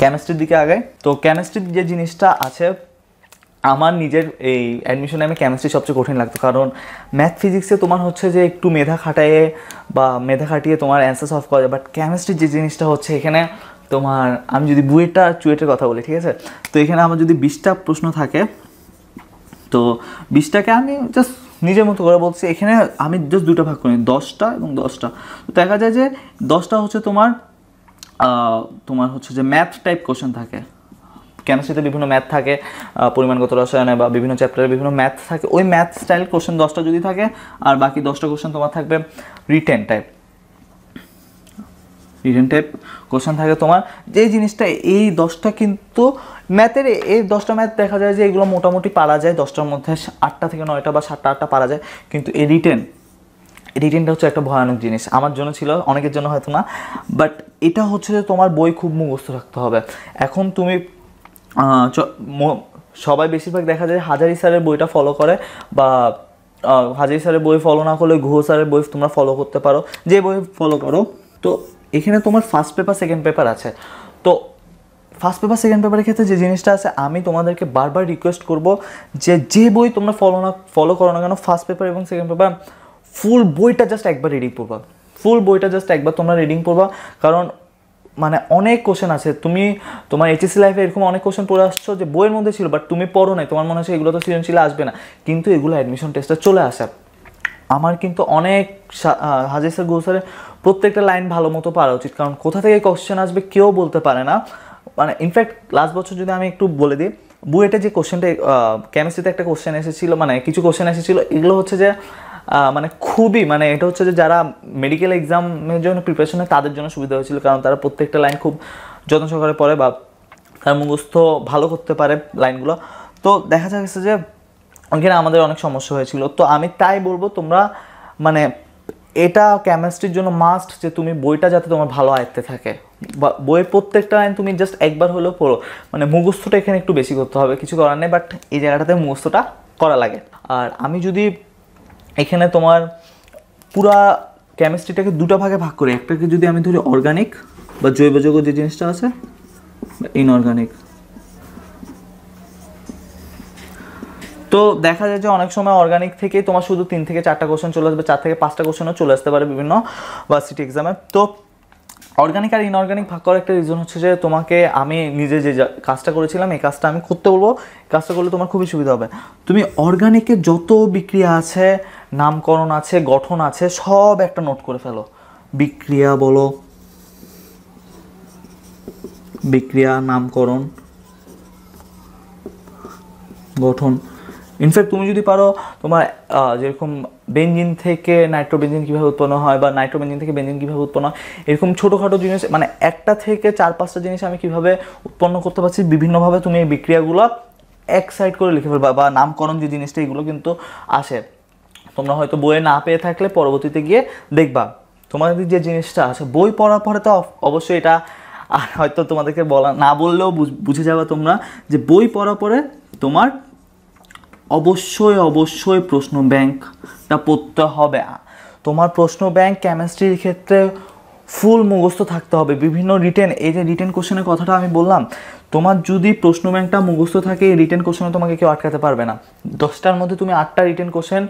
কেমিস্ট্রির দিকে আগে তো কেমিস্ট্রির যে জিনিসটা আছে আমার নিজের এই অ্যাডমিশনে আমি কেমিস্ট্রি সবচেয়ে কঠিন লাগতো কারণ ম্যাথ ফিজিক্সে তোমার হচ্ছে যে একটু মেধা খাটায়ে বা মেধা খাটিয়ে তোমার অ্যান্সার সলভ করা যায় বাট কেমিস্ট্রির যে জিনিসটা হচ্ছে এখানে তোমার আমি যদি বুয়েটটা চুয়েটের কথা বলি ঠিক আছে তো এখানে আমার যদি বিশটা প্রশ্ন থাকে তো বিশটাকে আমি জাস্ট নিজের মতো করে বলছি এখানে আমি জাস্ট দুটো ভাগ করি দশটা এবং দশটা তো দেখা যায় যে দশটা হচ্ছে তোমার তোমার হচ্ছে যে ম্যাথ টাইপ কোশ্চেন থাকে কেমিস্ট্রিতে বিভিন্ন ম্যাথ থাকে পরিমাণগত রসায়নে বা বিভিন্ন চ্যাপ্টারে বিভিন্ন ম্যাথ থাকে ওই ম্যাথ স্টাইল কোশ্চেন দশটা যদি থাকে আর বাকি দশটা কোশ্চেন তোমার থাকবে written type written type question থাকে তোমার যে জিনিসটা এই দশটা কিন্তু ম্যাথের এই দশটা ম্যাথ দেখা যায় যে এগুলো মোটামুটি পারা যায় দশটার মধ্যে আটটা থেকে নয়টা বা সাতটা আটটা পারা যায় কিন্তু এই রিটেন রিটেনটা হচ্ছে একটা ভয়ানক জিনিস আমার জন্য ছিল অনেকের জন্য হয়তো না বাট এটা হচ্ছে যে তোমার বই খুব মুখস্থ রাখতে হবে এখন তুমি সবাই বেশিরভাগ দেখা যায় হাজারি স্যারের বইটা ফলো করে বা হাজারি স্যারের বই ফলো না করলে গুহ স্যারের বই তোমরা ফলো করতে পারো যে বই ফলো করো তো এখানে তোমার ফার্স্ট পেপার সেকেন্ড পেপার আছে তো ফার্স্ট পেপার সেকেন্ড পেপারের ক্ষেত্রে যে জিনিসটা আছে আমি তোমাদেরকে বারবার রিকোয়েস্ট করব যে যে বই তোমরা ফলো না ফলো করো না কেন ফার্স্ট পেপার এবং সেকেন্ড পেপার ফুল বইটা জাস্ট একবার রিডিং পড়বা ফুল বইটা জাস্ট একবার তোমরা রিডিং পড়বা কারণ মানে অনেক কোশ্চেন আছে তুমি তোমার এইচএসসি লাইফে এরকম অনেক কোশ্চেন পড়ে আসছো যে বইয়ের মধ্যে ছিল বাট তুমি পড়ো নাই তোমার মনে হচ্ছে এগুলো তো সৃজনশীল আসবে না কিন্তু এগুলো অ্যাডমিশন টেস্টে চলে আসে আমার কিন্তু অনেক হাজির স্যার গোসারের প্রত্যেকটা লাইন ভালো মতো পারা উচিত কারণ কোথা থেকে কোশ্চেন আসবে কেউ বলতে পারে না মানে ইনফ্যাক্ট লাস্ট বছর যদি আমি একটু বলে দিই বুয়েটে যে কোশ্চেনটা কেমিস্ট্রিতে একটা কোশ্চেন এসেছিলো মানে কিছু কোশ্চেন এসেছিলো এগুলো হচ্ছে যে মানে খুবই মানে এটা হচ্ছে যে যারা মেডিকেল এক্সামের জন্য প্রিপারেশনে তাদের জন্য সুবিধা হয়েছিল কারণ তারা প্রত্যেকটা লাইন খুব যত্ন সহকারে পড়ে বা তার মুখস্থ ভালো করতে পারে লাইনগুলো তো দেখা যাচ্ছে যে অনেকের আমাদের অনেক সমস্যা হয়েছিল তো আমি তাই বলবো তোমরা মানে এটা কেমিস্ট্রির জন্য মাস্ট যে তুমি বইটা যাতে তোমার ভালো আয়ত্তে থাকে বা বইয়ের প্রত্যেকটা লাইন তুমি জাস্ট একবার হলেও পড়ো মানে মুখস্থটা এখানে একটু বেশি করতে হবে কিছু করার নেই বাট এই জায়গাটাতে মুখস্থটা করা লাগে আর আমি যদি এখানে তোমার পুরা কেমিস্ট্রিটাকে দুটো ভাগে ভাগ করে একটাকে যদি আমি ধরি অর্গানিক বা জৈব যৌগ যে জিনিসটা আছে ইনঅর্গানিক তো দেখা যায় যে অনেক সময় অর্গানিক থেকে তোমার শুধু তিন থেকে চারটা কোশ্চেন চলে আসবে চার থেকে পাঁচটা কোশ্চেনও চলে আসতে পারে বিভিন্ন ভার্সিটি এক্সামে তো অর্গানিক আর ইনঅর্গানিক ভাগ করার একটা রিজন হচ্ছে যে তোমাকে আমি নিজে যে কাজটা করেছিলাম এই কাজটা আমি করতে বলবো কাজটা করলে তোমার খুবই সুবিধা হবে তুমি অর্গানিকে যত বিক্রিয়া আছে নামকরণ আছে গঠন আছে সব একটা নোট করে ফেলো বিক্রিয়া বলো বিক্রিয়া নামকরণ গঠন ইনফ্যাক্ট তুমি যদি পারো তোমার যেরকম বেঞ্জিন থেকে নাইট্রোবেঞ্জিন কীভাবে উৎপন্ন হয় বা নাইট্রোবেঞ্জিন থেকে বেঞ্জিন কীভাবে উৎপন্ন হয় এরকম ছোটোখাটো জিনিস মানে একটা থেকে চার পাঁচটা জিনিস আমি কীভাবে উৎপন্ন করতে পারছি বিভিন্নভাবে তুমি এই বিক্রিয়াগুলো এক সাইড করে লিখে ফেলবা বা নামকরণ যে জিনিসটা এগুলো কিন্তু আসে তোমরা হয়তো বইয়ে না পেয়ে থাকলে পরবর্তীতে গিয়ে দেখবা তোমাদের যে জিনিসটা আছে বই পড়ার পরে তো অবশ্যই এটা আর হয়তো তোমাদেরকে বলা না বললেও বুঝে যাবে তোমরা যে বই পড়ার পরে তোমার অবশ্যই অবশ্যই প্রশ্ন ব্যাংকটা পড়তে হবে তোমার প্রশ্ন ব্যাংক কেমিস্ট্রির ক্ষেত্রে ফুল মুখস্থ থাকতে হবে বিভিন্ন রিটেন এই যে রিটেন কোশ্চেনের কথাটা আমি বললাম তোমার যদি প্রশ্ন ব্যাংকটা মুখস্থ থাকে এই রিটেন কোশ্চেনে তোমাকে কেউ আটকাতে পারবে না দশটার মধ্যে তুমি আটটা রিটেন কোশ্চেন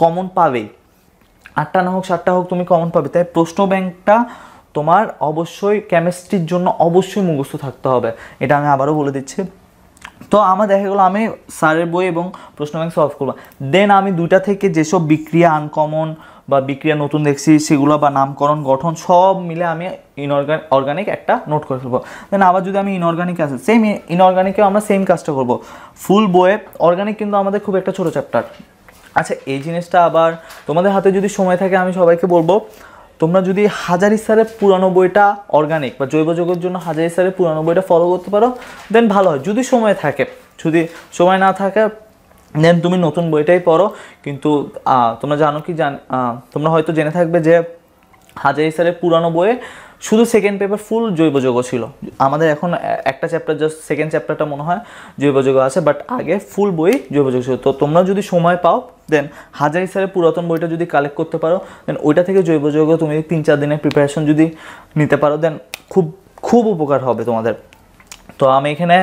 কমন পাবেই আটটা না হোক সাতটা হোক তুমি কমন পাবে তাই প্রশ্ন ব্যাংকটা তোমার অবশ্যই কেমিস্ট্রির জন্য অবশ্যই মুখস্থ থাকতে হবে এটা আমি আবারও বলে দিচ্ছি তো আমার দেখা গেলো আমি স্যারের বই এবং প্রশ্ন ব্যাংক সলভ করবো দেন আমি দুটা থেকে যেসব বিক্রিয়া আনকমন বা বিক্রিয়া নতুন দেখছি সেগুলো বা নামকরণ গঠন সব মিলে আমি ইনঅর্গান অর্গানিক একটা নোট করে ফেলবো দেন আবার যদি আমি ইনঅর্গানিক আসি সেম ইনঅর্গানিকেও আমরা সেম কাজটা করব ফুল বইয়ে অর্গানিক কিন্তু আমাদের খুব একটা ছোট চ্যাপ্টার আচ্ছা এই জিনিসটা আবার তোমাদের হাতে যদি সময় থাকে আমি সবাইকে বলবো তোমরা যদি হাজারি সারের পুরানো বইটা অর্গানিক বা জৈব যোগের জন্য হাজারি সারের পুরানো বইটা ফলো করতে পারো দেন ভালো হয় যদি সময় থাকে যদি সময় না থাকে দেন তুমি নতুন বইটাই পড়ো কিন্তু তোমরা জানো কি জান তোমরা হয়তো জেনে থাকবে যে হাজারি সারের পুরানো বইয়ে শুধু সেকেন্ড পেপার ফুল জৈব যোগ ছিল আমাদের এখন একটা চ্যাপ্টার জাস্ট সেকেন্ড চ্যাপ্টারটা মনে হয় জৈব যোগ আছে বাট আগে ফুল বই জৈব যোগ ছিল তো তোমরা যদি সময় পাও দেন হাজারি স্যারের পুরাতন বইটা যদি কালেক্ট করতে পারো দেন ওইটা থেকে জৈব যোগ তুমি তিন চার দিনের প্রিপারেশন যদি নিতে পারো দেন খুব খুব উপকার হবে তোমাদের তো আমি এখানে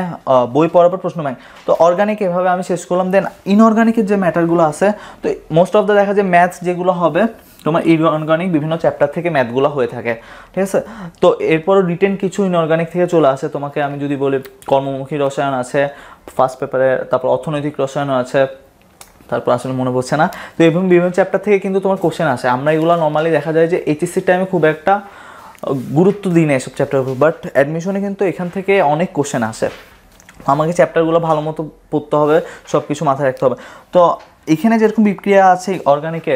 বই পড়ার পর প্রশ্ন ব্যাংক তো অর্গানিক এভাবে আমি শেষ করলাম দেন ইনঅর্গানিকের যে ম্যাটারগুলো আছে তো মোস্ট অফ দ্য দেখা যায় ম্যাথস যেগুলো হবে তোমার ইনঅর্গানিক বিভিন্ন চ্যাপ্টার থেকে ম্যাথগুলো হয়ে থাকে ঠিক আছে তো এরপরও রিটেন কিছু ইনঅর্গানিক থেকে চলে আসে তোমাকে আমি যদি বলি কর্মমুখী রসায়ন আছে ফার্স্ট পেপারে তারপর অর্থনৈতিক রসায়ন আছে তারপর আসলে মনে পড়ছে না তো এবং বিভিন্ন চ্যাপ্টার থেকে কিন্তু তোমার কোশ্চেন আসে আমরা এগুলো নর্মালি দেখা যায় যে এইচএসসির টাইমে খুব একটা গুরুত্ব দিই না এসব চ্যাপ্টার উপর বাট অ্যাডমিশনে কিন্তু এখান থেকে অনেক কোশ্চেন আসে আমাকে চ্যাপ্টারগুলো ভালো মতো পড়তে হবে সব কিছু মাথায় রাখতে হবে তো এখানে যেরকম বিক্রিয়া আছে অর্গানিকে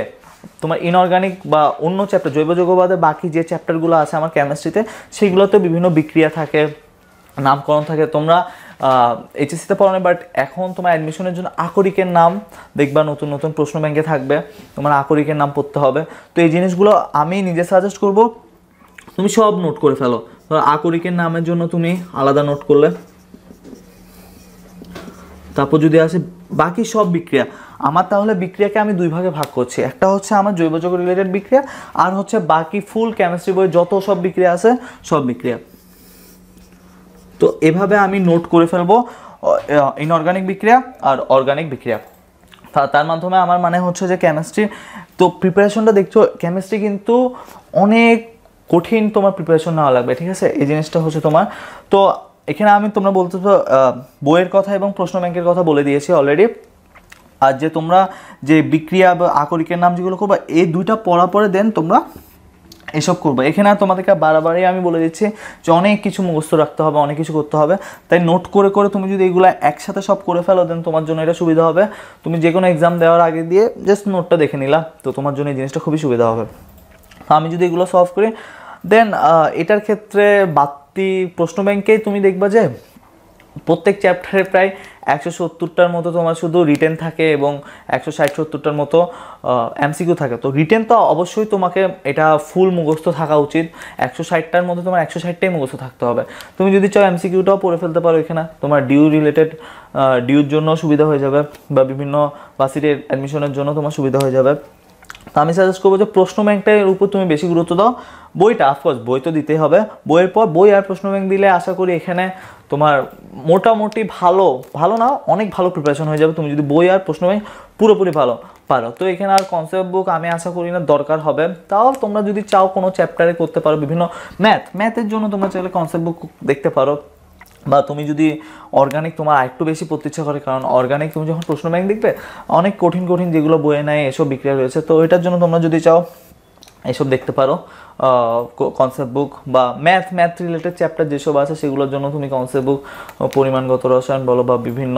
তোমার ইনঅর্গানিক বা অন্য চ্যাপ্টার জৈব যৌগবাদে বাকি যে চ্যাপ্টারগুলো আছে আমার কেমিস্ট্রিতে সেগুলোতে বিভিন্ন বিক্রিয়া থাকে নামকরণ থাকে তোমরা এইচএসিতে পড়ো না বাট এখন তোমার অ্যাডমিশনের জন্য আকরিকের নাম দেখবা নতুন নতুন প্রশ্ন ব্যাংকে থাকবে তোমার আকরিকের নাম পড়তে হবে তো এই জিনিসগুলো আমি নিজে সাজেস্ট করব তুমি সব নোট করে ফেলো ধরো আকরিকের নামের জন্য তুমি আলাদা নোট করলে তারপর যদি আসে বাকি সব বিক্রিয়া আমার তাহলে বিক্রিয়াকে আমি দুই ভাগে ভাগ করছি একটা হচ্ছে আমার জৈব যৌগ রিলেটেড বিক্রিয়া আর হচ্ছে বাকি ফুল কেমিস্ট্রি বই যত সব বিক্রিয়া আছে সব বিক্রিয়া তো এভাবে আমি নোট করে ফেলবো ইনঅর্গানিক বিক্রিয়া আর অর্গানিক বিক্রিয়া তার মাধ্যমে আমার মানে হচ্ছে যে কেমিস্ট্রি তো প্রিপারেশনটা দেখছো কেমিস্ট্রি কিন্তু অনেক কঠিন তোমার প্রিপারেশন নেওয়া লাগবে ঠিক আছে এই জিনিসটা হচ্ছে তোমার তো এখানে আমি তোমরা বলতে বইয়ের কথা এবং প্রশ্ন ব্যাংকের কথা বলে দিয়েছি অলরেডি আর যে তোমরা যে বিক্রিয়া বা আকরিকের নাম যেগুলো করবা এই দুইটা পড়া পরে দেন তোমরা এসব করবো এখানে তোমাদেরকে বারবারই আমি বলে দিচ্ছি যে অনেক কিছু মুখস্থ রাখতে হবে অনেক কিছু করতে হবে তাই নোট করে করে তুমি যদি এগুলো একসাথে সব করে ফেলো দেন তোমার জন্য এটা সুবিধা হবে তুমি যে কোনো এক্সাম দেওয়ার আগে দিয়ে জাস্ট নোটটা দেখে নিলা তো তোমার জন্য এই জিনিসটা খুবই সুবিধা হবে আমি যদি এগুলো সলভ করি দেন এটার ক্ষেত্রে বাদ পরবর্তী প্রশ্ন ব্যাংকেই তুমি দেখবা যে প্রত্যেক চ্যাপ্টারে প্রায় একশো সত্তরটার মতো তোমার শুধু রিটেন থাকে এবং একশো ষাট সত্তরটার মতো এমসিকিউ থাকে তো রিটেন তো অবশ্যই তোমাকে এটা ফুল মুখস্থ থাকা উচিত একশো ষাটটার মধ্যে তোমার একশো ষাটটাই মুখস্থ থাকতে হবে তুমি যদি চাও এমসিকিউটাও পড়ে ফেলতে পারো এখানে তোমার ডিউ রিলেটেড ডিউর জন্য সুবিধা হয়ে যাবে বা বিভিন্ন ভার্সিটির অ্যাডমিশনের জন্য তোমার সুবিধা হয়ে যাবে তো আমি সাজেস্ট করবো যে প্রশ্ন ব্যাংকটার উপর তুমি বেশি গুরুত্ব দাও বইটা অফকোর্স বই তো দিতেই হবে বইয়ের পর বই আর প্রশ্ন ব্যাংক দিলে আশা করি এখানে তোমার মোটামুটি ভালো ভালো না অনেক ভালো প্রিপারেশন হয়ে যাবে তুমি যদি বই আর প্রশ্ন ব্যাংক পুরোপুরি ভালো পারো তো এখানে আর কনসেপ্ট বুক আমি আশা করি না দরকার হবে তাও তোমরা যদি চাও কোনো চ্যাপ্টারে করতে পারো বিভিন্ন ম্যাথ ম্যাথের জন্য তোমরা চাইলে কনসেপ্ট বুক দেখতে পারো বা তুমি যদি অর্গানিক তোমার একটু বেশি প্রতিচ্ছা করে কারণ অর্গানিক তুমি যখন প্রশ্ন ব্যাংক দেখবে অনেক কঠিন কঠিন যেগুলো বয়ে নেয় এসব বিক্রিয়া রয়েছে তো এটার জন্য তোমরা যদি চাও এসব দেখতে পারো কনসেপ্ট বুক বা ম্যাথ ম্যাথ রিলেটেড চ্যাপ্টার যেসব আছে সেগুলোর জন্য তুমি কনসেপ্ট বুক পরিমাণগত রসায়ন বলো বা বিভিন্ন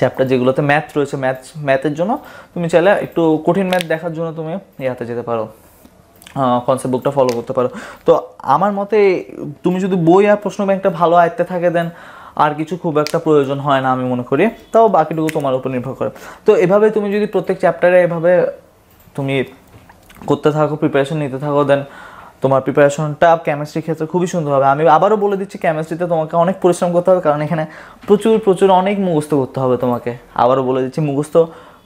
চ্যাপ্টার যেগুলোতে ম্যাথ রয়েছে ম্যাথ ম্যাথের জন্য তুমি চাইলে একটু কঠিন ম্যাথ দেখার জন্য তুমি ইয়াতে যেতে পারো কনসেপ্ট বুকটা ফলো করতে পারো তো আমার মতে তুমি যদি বই আর প্রশ্ন ব্যাংকটা ভালো আয়ত্তে থাকে দেন আর কিছু খুব একটা প্রয়োজন হয় না আমি মনে করি তাও বাকিটুকু তোমার উপর নির্ভর করে তো এভাবে তুমি যদি প্রত্যেক চ্যাপ্টারে এভাবে তুমি করতে থাকো প্রিপারেশন নিতে থাকো দেন তোমার প্রিপারেশনটা কেমিস্ট্রির ক্ষেত্রে খুবই সুন্দর হবে আমি আবারও বলে দিচ্ছি কেমিস্ট্রিতে তোমাকে অনেক পরিশ্রম করতে হবে কারণ এখানে প্রচুর প্রচুর অনেক মুখস্থ করতে হবে তোমাকে আবারও বলে দিচ্ছি মুখস্থ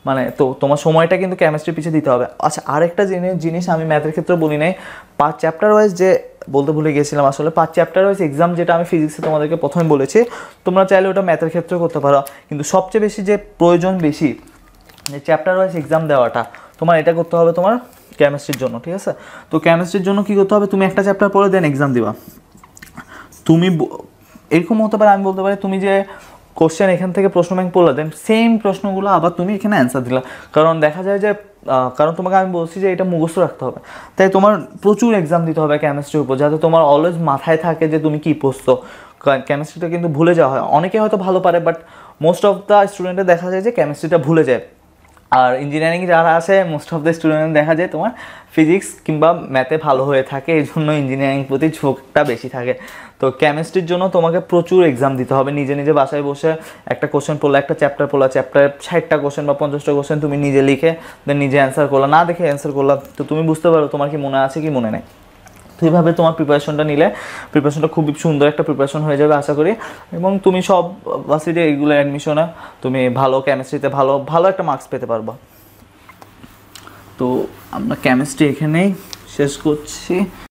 মানে তো তোমার সময়টা কিন্তু কেমিস্ট্রির পিছিয়ে দিতে হবে আচ্ছা আরেকটা জিনিস জিনিস আমি ম্যাথের ক্ষেত্রে বলি নাই পাঁচ চ্যাপ্টার ওয়াইজ যে বলতে ভুলে গেছিলাম আসলে পাঁচ চ্যাপ্টার ওয়াইজ এক্সাম যেটা আমি ফিজিক্সে তোমাদেরকে প্রথমে বলেছি তোমরা চাইলে ওটা ম্যাথের ক্ষেত্রেও করতে পারো কিন্তু সবচেয়ে বেশি যে প্রয়োজন বেশি যে চ্যাপ্টার ওয়াইজ এক্সাম দেওয়াটা তোমার এটা করতে হবে তোমার কেমিস্ট্রির জন্য ঠিক আছে তো কেমিস্ট্রির জন্য কী করতে হবে তুমি একটা চ্যাপ্টার পড়ে দেন এক্সাম দিবা তুমি এরকম হতে পারে আমি বলতে পারি তুমি যে কোশ্চেন এখান থেকে প্রশ্ন ব্যাংক পড়লা দেন সেম প্রশ্নগুলো আবার তুমি এখানে অ্যান্সার দিলা কারণ দেখা যায় যে কারণ তোমাকে আমি বলছি যে এটা মুখস্থ রাখতে হবে তাই তোমার প্রচুর এক্সাম দিতে হবে কেমিস্ট্রির উপর যাতে তোমার অলওয়েজ মাথায় থাকে যে তুমি কী পড়ছো কেমিস্ট্রিটা কিন্তু ভুলে যাওয়া হয় অনেকে হয়তো ভালো পারে বাট মোস্ট অফ দ্য স্টুডেন্টে দেখা যায় যে কেমিস্ট্রিটা ভুলে যায় আর ইঞ্জিনিয়ারিং যারা আছে মোস্ট অফ দ্য স্টুডেন্ট দেখা যায় তোমার ফিজিক্স কিংবা ম্যাথে ভালো হয়ে থাকে এই জন্য ইঞ্জিনিয়ারিং প্রতি ঝোঁকটা বেশি থাকে তো কেমিস্ট্রির জন্য তোমাকে প্রচুর এক্সাম দিতে হবে নিজে নিজে বাসায় বসে একটা কোশ্চেন পড়লো একটা চ্যাপ্টার পড়লো চ্যাপ্টার ষাটটা কোশ্চেন বা পঞ্চাশটা কোশ্চেন তুমি নিজে লিখে দেন নিজে অ্যান্সার করলো না দেখে অ্যান্সার করলো তো তুমি বুঝতে পারো তোমার কি মনে আছে কি মনে নেই তো এইভাবে তোমার প্রিপারেশনটা নিলে প্রিপারেশনটা খুবই সুন্দর একটা প্রিপারেশন হয়ে যাবে আশা করি এবং তুমি সব ভার্সিটি এইগুলো অ্যাডমিশনে তুমি ভালো কেমিস্ট্রিতে ভালো ভালো একটা মার্কস পেতে পারবা তো আমরা কেমিস্ট্রি এখানেই শেষ করছি